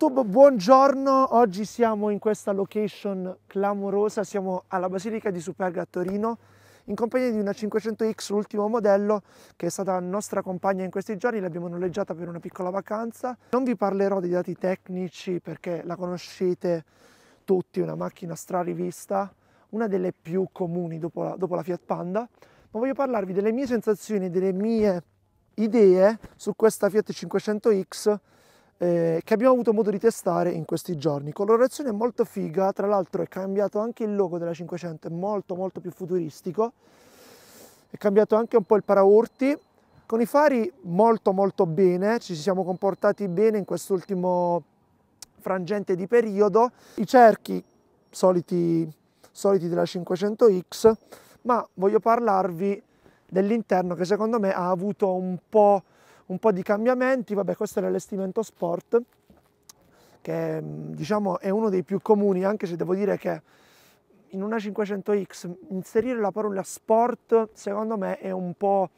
YouTube, buongiorno. Oggi siamo in questa location clamorosa, siamo alla Basilica di Superga a Torino in compagnia di una 500X, l'ultimo modello, che è stata nostra compagna in questi giorni, l'abbiamo noleggiata per una piccola vacanza. Non vi parlerò dei dati tecnici perché la conoscete tutti, una macchina strarivista, una delle più comuni dopo la, dopo la Fiat Panda, ma voglio parlarvi delle mie sensazioni, delle mie idee su questa Fiat 500X eh, che abbiamo avuto modo di testare in questi giorni. Colorazione molto figa, tra l'altro è cambiato anche il logo della 500, è molto molto più futuristico. È cambiato anche un po' il paraurti. Con i fari molto molto bene, ci siamo comportati bene in quest'ultimo frangente di periodo. I cerchi soliti, soliti della 500X, ma voglio parlarvi dell'interno che secondo me ha avuto un po' un po' di cambiamenti, vabbè questo è l'allestimento sport che mm, diciamo è uno dei più comuni anche se devo dire che in una 500X inserire la parola sport secondo me è un po'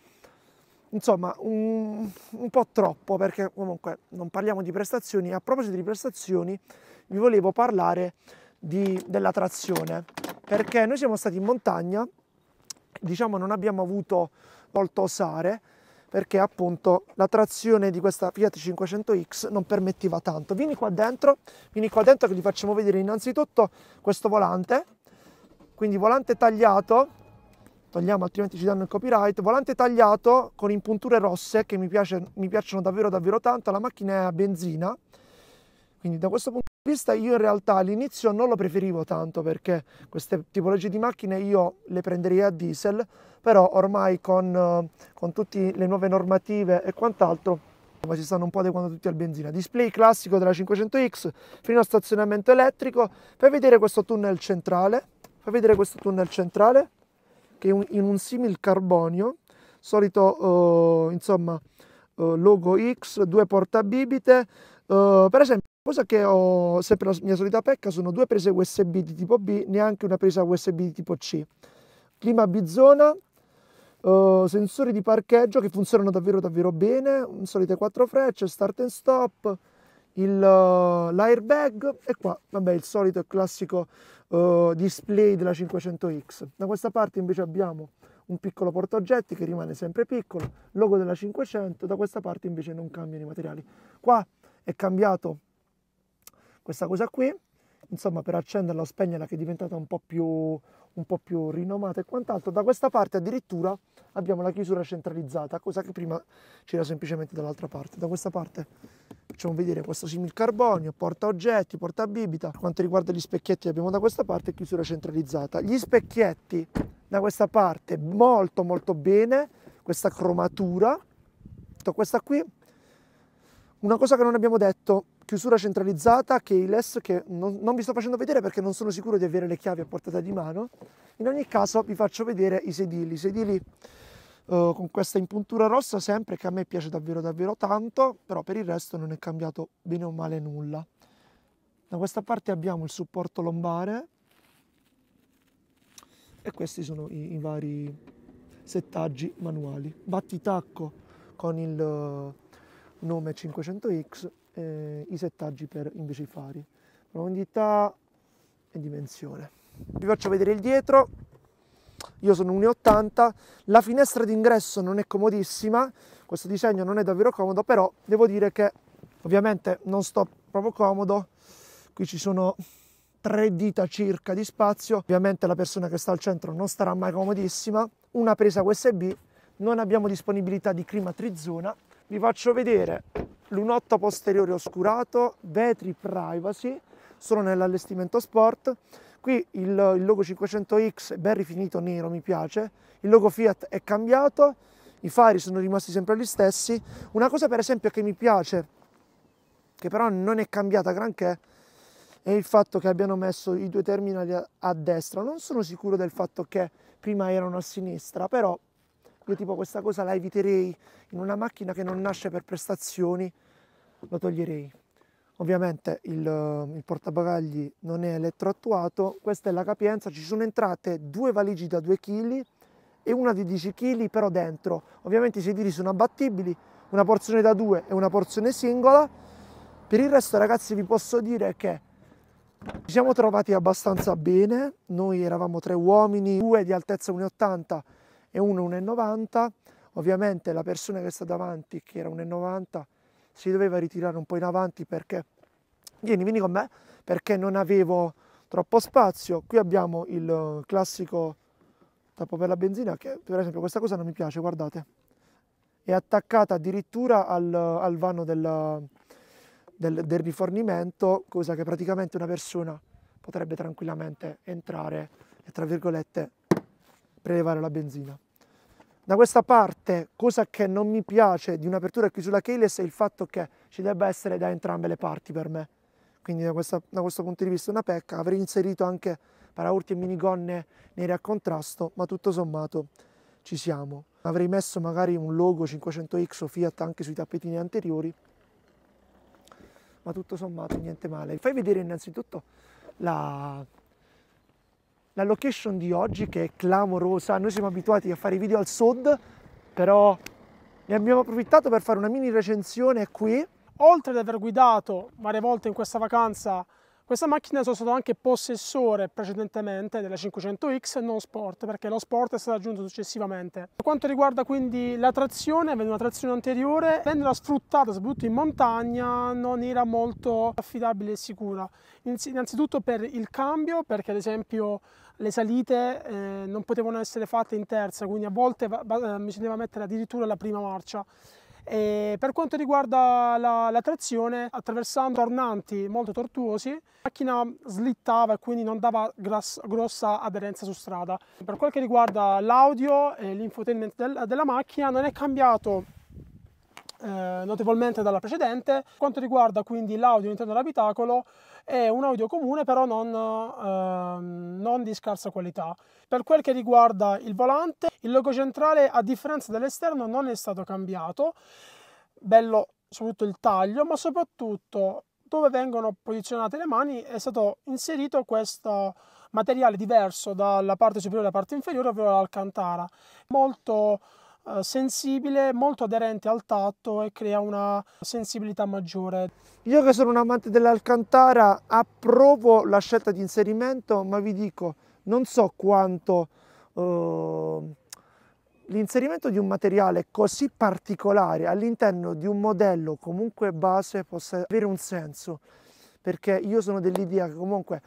insomma un, un, po' troppo perché comunque non parliamo di prestazioni a proposito di prestazioni vi volevo parlare di, della trazione perché noi siamo stati in montagna diciamo non abbiamo avuto molto osare perché appunto la trazione di questa Fiat 500X non permetteva tanto. Vieni qua dentro, vieni qua dentro che ti facciamo vedere innanzitutto questo volante, quindi volante tagliato, togliamo altrimenti ci danno il copyright, volante tagliato con impunture rosse che mi, piace, mi piacciono davvero davvero tanto, la macchina è a benzina, quindi da questo punto di vista io in realtà all'inizio non lo preferivo tanto perché queste tipologie di macchine io le prenderei a diesel, però ormai con, eh, con tutte le nuove normative e quant'altro ma si stanno un po' adeguando tutti al benzina. Display classico della 500X fino a stazionamento elettrico. Fai vedere questo tunnel centrale, fai vedere questo tunnel centrale che è in un simil carbonio, solito uh, insomma uh, logo X, due portabibite, uh, per esempio cosa che ho sempre la mia solita pecca sono due prese USB di tipo B, neanche una presa USB di tipo C. Clima bizona, Oh, sensori di parcheggio che funzionano davvero davvero bene, solite quattro frecce, start and stop, il, uh, l'airbag e qua vabbè il solito e classico uh, display della 500X. Da questa parte invece abbiamo un piccolo portaoggetti che rimane sempre piccolo, logo della 500, da questa parte invece non cambiano i materiali. Qua è cambiato questa cosa qui, insomma per accenderla o spegnerla che è diventata un po' più un po' più rinomata e quant'altro. Da questa parte addirittura abbiamo la chiusura centralizzata, cosa che prima c'era semplicemente dall'altra parte. Da questa parte facciamo vedere questo simil carbonio, porta oggetti, porta bibita. quanto riguarda gli specchietti abbiamo da questa parte chiusura centralizzata. Gli specchietti da questa parte molto molto bene, questa cromatura, tutta questa qui. Una cosa che non abbiamo detto, chiusura centralizzata, keyless, che non, non vi sto facendo vedere perché non sono sicuro di avere le chiavi a portata di mano. In ogni caso vi faccio vedere i sedili. I sedili Uh, con questa impuntura rossa sempre che a me piace davvero davvero tanto però per il resto non è cambiato bene o male nulla da questa parte abbiamo il supporto lombare e questi sono i, i vari settaggi manuali battitacco con il eh, nome 500X eh, i settaggi per invece i fari. Profondità e dimensione. Vi faccio vedere il dietro. Io sono 1,80, la finestra d'ingresso non è comodissima, questo disegno non è davvero comodo, però devo dire che ovviamente non sto proprio comodo, qui ci sono tre dita circa di spazio, ovviamente la persona che sta al centro non starà mai comodissima, una presa USB, non abbiamo disponibilità di clima climatrizona, vi faccio vedere lunotto posteriore oscurato, vetri privacy, sono nell'allestimento sport. Qui il, il logo 500X è ben rifinito nero, mi piace. Il logo Fiat è cambiato, i fari sono rimasti sempre gli stessi. Una cosa per esempio che mi piace, che però non è cambiata granché, è il fatto che abbiano messo i due terminali a, a destra. Non sono sicuro del fatto che prima erano a sinistra, però io tipo questa cosa la eviterei in una macchina che non nasce per prestazioni, lo toglierei. Ovviamente il, eh, il portabagagli non è elettroattuato, questa è la capienza, ci sono entrate due valigie da 2 kg e una di 10 kg però dentro. Ovviamente i sedili sono abbattibili, una porzione da due e una porzione singola. Per il resto ragazzi vi posso dire che ci siamo trovati abbastanza bene, noi eravamo tre uomini, due di altezza 1,80 e uno 1,90 ovviamente la persona che sta davanti che era 1,90 si doveva ritirare un po' in avanti perché vieni vieni con me perché non avevo troppo spazio qui abbiamo il classico tappo per la benzina che per esempio questa cosa non mi piace guardate è attaccata addirittura al, al vano del, del, del rifornimento cosa che praticamente una persona potrebbe tranquillamente entrare e tra virgolette prelevare la benzina. Da questa parte, cosa che non mi piace di un'apertura qui sulla keyless è il fatto che ci debba essere da entrambe le parti per me. Quindi da, questa, da questo punto di vista è una pecca. Avrei inserito anche paraurti e minigonne nere a contrasto, ma tutto sommato ci siamo. Avrei messo magari un logo 500X o Fiat anche sui tappetini anteriori, ma tutto sommato niente male. fai vedere innanzitutto la, la location di oggi che è clamorosa, noi siamo abituati a fare i video al sud, però ne abbiamo approfittato per fare una mini recensione qui. Oltre ad aver guidato varie volte in questa vacanza questa macchina sono stato anche possessore precedentemente della 500X non sport perché lo sport è stato aggiunto successivamente. Per quanto riguarda quindi la trazione, avendo una trazione anteriore, avendola sfruttata soprattutto in montagna non era molto affidabile e sicura. Innanzitutto per il cambio perché ad esempio le salite eh, non potevano essere fatte in terza quindi a volte bisognava eh, mettere addirittura la prima marcia. E per quanto riguarda la, la, trazione, attraversando tornanti molto tortuosi, la macchina slittava e quindi non dava gras, grossa aderenza su strada. Per quel che riguarda l'audio e l'infotainment del, della macchina, non è cambiato eh, notevolmente dalla precedente. Per quanto riguarda quindi l'audio all'interno dell'abitacolo, è un audio comune però non, eh, non, di scarsa qualità. Per quel che riguarda il volante, il logo centrale a differenza dell'esterno non è stato cambiato, bello soprattutto il taglio, ma soprattutto dove vengono posizionate le mani è stato inserito questo materiale diverso dalla parte superiore alla parte inferiore, ovvero l'alcantara, molto eh, sensibile, molto aderente al tatto e crea una sensibilità maggiore. Io che sono un amante dell'Alcantara approvo la scelta di inserimento, ma vi dico, non so quanto uh, l'inserimento di un materiale così particolare all'interno di un modello comunque base possa avere un senso, perché io sono dell'idea che comunque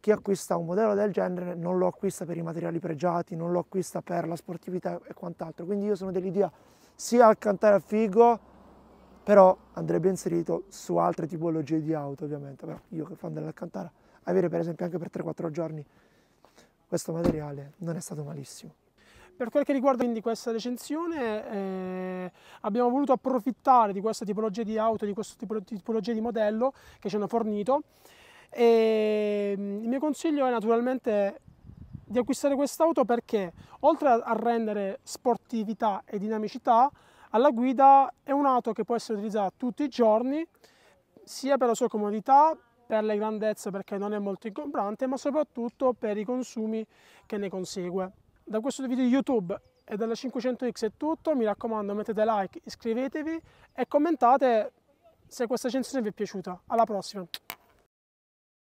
chi acquista un modello del genere non lo acquista per i materiali pregiati, non lo acquista per la sportività e quant'altro. Quindi io sono dell'idea sia al cantare a figo, però andrebbe inserito su altre tipologie di auto ovviamente, però io che fan dell'Alcantara, avere per esempio anche per 3-4 giorni questo materiale non è stato malissimo. Per quel che riguarda quindi questa recensione, eh, abbiamo voluto approfittare di questa tipologia di auto, di questa tipologia di modello che ci hanno fornito e ehm, il mio consiglio è naturalmente di acquistare quest'auto perché oltre a rendere sportività e dinamicità alla guida è un'auto che può essere utilizzata tutti i giorni sia per la sua comodità, per le grandezze perché non è molto ingombrante, ma soprattutto per i consumi che ne consegue. Da questo video di YouTube e della 500X è tutto, mi raccomando mettete like, iscrivetevi e commentate se questa recensione vi è piaciuta. Alla prossima!